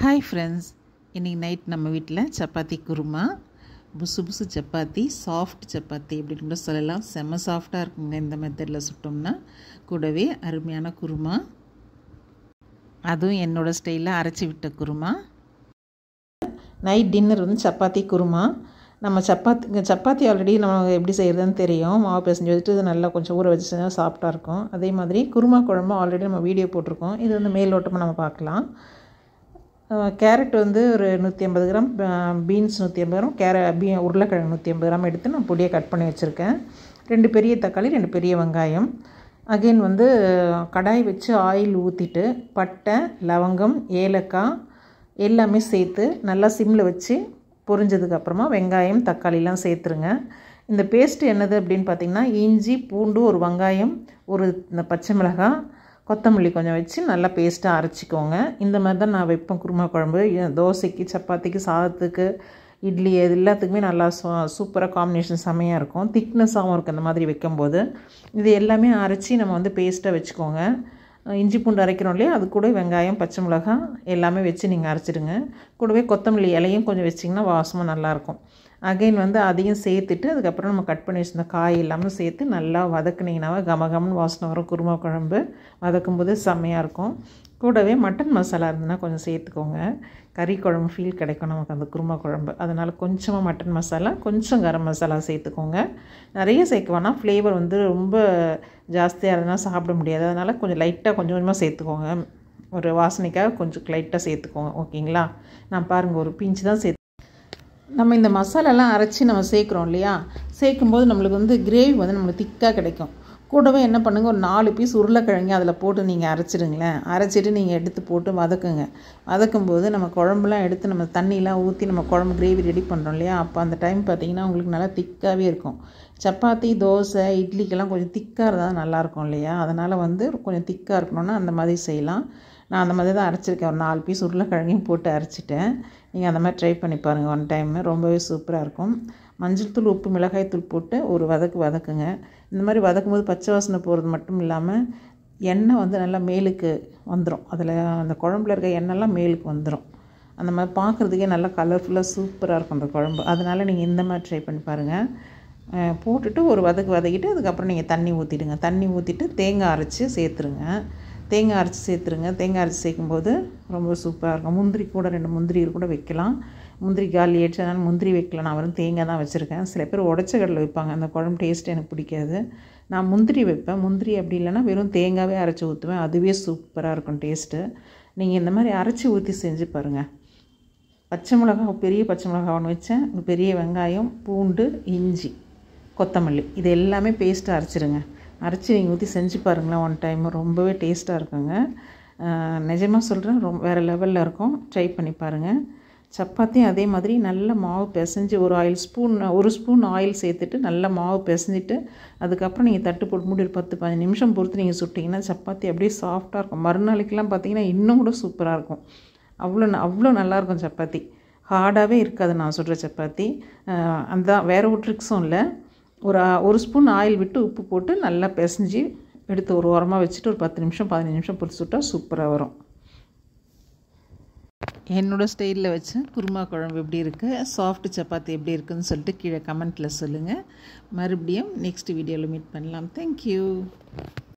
hi friends இன்றைக்கி night நம்ம வீட்டில் சப்பாத்தி குருமா புசு புசு சப்பாத்தி சாஃப்ட் சப்பாத்தி அப்படின்னு கூட சொல்லலாம் செம்ம சாஃப்டாக இருக்குங்க இந்த மெத்தடில் சுட்டோம்னா கூடவே அருமையான குருமா அதுவும் என்னோடய ஸ்டைலில் அரைச்சி விட்ட குருமா நைட் டின்னர் வந்து சப்பாத்தி குருமா நம்ம சப்பாத்தி சப்பாத்தி ஆல்ரெடி நம்ம எப்படி செய்கிறதுன்னு தெரியும் மாவு பேசஞ்சு வச்சுட்டு நல்லா கொஞ்சம் ஊற வச்சு செஞ்சால் சாஃப்டாக இருக்கும் அதே மாதிரி குருமா குழம்பு ஆல்ரெடி நம்ம வீடியோ போட்டிருக்கோம் இது வந்து மேல் ஓட்டமாக நம்ம பார்க்கலாம் கேரட் வந்து ஒரு நூற்றி ஐம்பது கிராம் பீன்ஸ் நூற்றி ஐம்பது கிராம் கேர பீ உருளைக்கிழங்கு நூற்றி ஐம்பது கிராம் எடுத்து நான் பொடியை கட் பண்ணி வச்சுருக்கேன் ரெண்டு பெரிய தக்காளி ரெண்டு பெரிய வெங்காயம் அகெயின் வந்து கடாய் வச்சு ஆயில் ஊற்றிட்டு பட்டை லவங்கம் ஏலக்காய் எல்லாமே சேர்த்து நல்லா சிம்மில் வச்சு பொரிஞ்சதுக்கப்புறமா வெங்காயம் தக்காளிலாம் சேர்த்துருங்க இந்த பேஸ்ட்டு என்னது அப்படின்னு பார்த்திங்கன்னா இஞ்சி பூண்டு ஒரு வெங்காயம் ஒரு இந்த பச்சை மிளகாய் கொத்தமல்லி கொஞ்சம் வச்சு நல்லா பேஸ்ட்டாக அரைச்சிக்கோங்க இந்த மாதிரி தான் நான் வைப்பேன் குருமா குழம்பு தோசைக்கு சப்பாத்திக்கு சாதத்துக்கு இட்லி இது எல்லாத்துக்குமே நல்லா சூப்பராக காம்பினேஷன் செம்மையாக இருக்கும் திக்னஸாகவும் இருக்கும் இந்த மாதிரி வைக்கும்போது இது எல்லாமே அரைச்சி நம்ம வந்து பேஸ்ட்டாக வச்சுக்கோங்க இஞ்சி பூண்டு அரைக்கிறோம் இல்லையா அது கூட வெங்காயம் பச்சை மிளகாய் எல்லாமே வச்சு நீங்கள் அரைச்சிடுங்க கூடவே கொத்தமல்லி இலையும் கொஞ்சம் வச்சிங்கன்னா வாசமாக நல்லாயிருக்கும் அகைன் வந்து அதையும் சேர்த்துட்டு அதுக்கப்புறம் நம்ம கட் பண்ணி வச்சுருந்த காய் எல்லாமே சேர்த்து நல்லா வதக்குனிங்கனாவே கமகம்னு வாசனை வரும் குருமா குழம்பு வதக்கும் போது செம்மையாக இருக்கும் கூடவே மட்டன் மசாலா இருந்ததுன்னா கொஞ்சம் சேர்த்துக்கோங்க கறி குழம்பு ஃபீல் கிடைக்கும் நமக்கு அந்த குருமா குழம்பு அதனால் கொஞ்சமாக மட்டன் மசாலா கொஞ்சம் கரம் மசாலா சேர்த்துக்கோங்க நிறைய சேர்க்க ஃப்ளேவர் வந்து ரொம்ப ஜாஸ்தியாக இருந்தால் சாப்பிட முடியாது அதனால் கொஞ்சம் லைட்டாக கொஞ்சம் கொஞ்சமாக சேர்த்துக்கோங்க ஒரு வாசனைக்காக கொஞ்சம் லைட்டாக சேர்த்துக்கோங்க ஓகேங்களா நான் பாருங்கள் ஒரு பிஞ்சு தான் சேர்த்து நம்ம இந்த மசாலாலாம் அரைச்சி நம்ம சேர்க்குறோம் இல்லையா சேர்க்கும்போது நம்மளுக்கு வந்து கிரேவி வந்து நம்மளுக்கு திக்காக கிடைக்கும் கூடவே என்ன பண்ணுங்கள் ஒரு நாலு பீஸ் உருளைக்கிழங்கு அதில் போட்டு நீங்கள் அரைச்சிடுங்களேன் அரைச்சிட்டு நீங்கள் எடுத்து போட்டு வதக்குங்க வதக்கும்போது நம்ம குழம்புலாம் எடுத்து நம்ம தண்ணியெலாம் ஊற்றி நம்ம குழம்பு கிரேவி ரெடி பண்ணுறோம் இல்லையா அப்போ அந்த டைம் பார்த்திங்கன்னா உங்களுக்கு நல்லா திக்காகவே இருக்கும் சப்பாத்தி தோசை இட்லிக்கெல்லாம் கொஞ்சம் திக்காக இருந்தால் நல்லாயிருக்கும் இல்லையா அதனால் வந்து கொஞ்சம் திக்காக இருக்கணும்னா அந்த மாதிரி செய்யலாம் நான் அந்த மாதிரி தான் அரைச்சிருக்கேன் ஒரு நாலு பீஸ் உருளைக்கிழங்கையும் போட்டு அரைச்சிட்டேன் நீங்கள் அந்த மாதிரி ட்ரை பண்ணி பாருங்கள் ஒன் டைம் ரொம்பவே சூப்பராக இருக்கும் மஞ்சள் தூள் உப்பு மிளகாய் தூள் போட்டு ஒரு வதக்கு வதக்குங்க இந்த மாதிரி வதக்கும் போது பச்சை வாசனை போகிறது மட்டும் இல்லாமல் எண்ணெய் வந்து நல்லா மேலுக்கு வந்துடும் அதில் அந்த குழம்புல இருக்க எண்ணெய்லாம் மேலுக்கு வந்துடும் அந்த மாதிரி பார்க்குறதுக்கே நல்லா கலர்ஃபுல்லாக சூப்பராக இருக்கும் அந்த குழம்பு அதனால் நீங்கள் இந்த மாதிரி ட்ரை பண்ணி பாருங்கள் போட்டுட்டு ஒரு வதக்கு வதக்கிட்டு அதுக்கப்புறம் நீங்கள் தண்ணி ஊற்றிடுங்க தண்ணி ஊற்றிட்டு தேங்காய் அரைச்சி சேர்த்துருங்க தேங்காய் அரைச்சி சேர்த்துருங்க தேங்காய் அரைச்சி சேர்க்கும்போது ரொம்ப சூப்பராக இருக்கும் முந்திரி கூட ரெண்டு முந்திரி கூட வைக்கலாம் முந்திரி காலி ஏற்றதுனால முந்திரி வைக்கல நான் வெறும் தேங்காய் தான் வச்சுருக்கேன் சில பேர் உடச்ச கடலை வைப்பாங்க அந்த குழம்பு டேஸ்ட் எனக்கு பிடிக்காது நான் முந்திரி வைப்பேன் முந்திரி அப்படி இல்லைன்னா வெறும் தேங்காவே அரைச்சி ஊற்றுவேன் அதுவே சூப்பராக இருக்கும் டேஸ்ட்டு நீங்கள் இந்த மாதிரி அரைச்சி ஊற்றி செஞ்சு பாருங்கள் பச்சை மிளகா பெரிய பச்சை மிளகாய் ஒன்று வச்சேன் பெரிய வெங்காயம் பூண்டு இஞ்சி கொத்தமல்லி இது எல்லாமே பேஸ்ட்டு அரைச்சிருங்க அரைச்சி நீங்கள் ஊற்றி செஞ்சு பாருங்களேன் ஒன் டைம் ரொம்பவே டேஸ்ட்டாக இருக்குங்க நிஜமாக சொல்கிறேன் ரொம்ப வேறு லெவலில் இருக்கும் ட்ரை பண்ணி பாருங்கள் சப்பாத்தியும் அதே மாதிரி நல்ல மாவு பிசைஞ்சு ஒரு ஆயில் ஸ்பூன் ஒரு ஸ்பூன் ஆயில் சேர்த்துட்டு நல்லா மாவு பிசைஞ்சிட்டு அதுக்கப்புறம் நீங்கள் தட்டு போட்டு மூடி ஒரு பத்து பதினஞ்சு நிமிஷம் பொறுத்து நீங்கள் சுட்டிங்கன்னா சப்பாத்தி அப்படியே சாஃப்டாக இருக்கும் மறுநாளைக்கெலாம் பார்த்தீங்கன்னா இன்னும் கூட சூப்பராக இருக்கும் அவ்வளோ அவ்வளோ நல்லாயிருக்கும் சப்பாத்தி ஹார்டாகவே இருக்காது நான் சொல்கிற சப்பாத்தி அந்த வேறு ஒரு ட்ரிக்ஸும் இல்லை ஒரு ஒரு ஸ்பூன் ஆயில் விட்டு உப்பு போட்டு நல்லா பிசைஞ்சி எடுத்து ஒரு ஓரமாக வச்சுட்டு ஒரு பத்து நிமிஷம் பதினஞ்சு நிமிஷம் பொரிச்சு விட்டால் சூப்பராக வரும் என்னோடய ஸ்டைலில் வச்சு குருமா குழம்பு எப்படி இருக்குது சாஃப்ட் சப்பாத்தி எப்படி இருக்குதுன்னு சொல்லிட்டு கீழே கமெண்ட்டில் சொல்லுங்கள் மறுபடியும் நெக்ஸ்ட் வீடியோவில் மீட் பண்ணலாம் தேங்க்யூ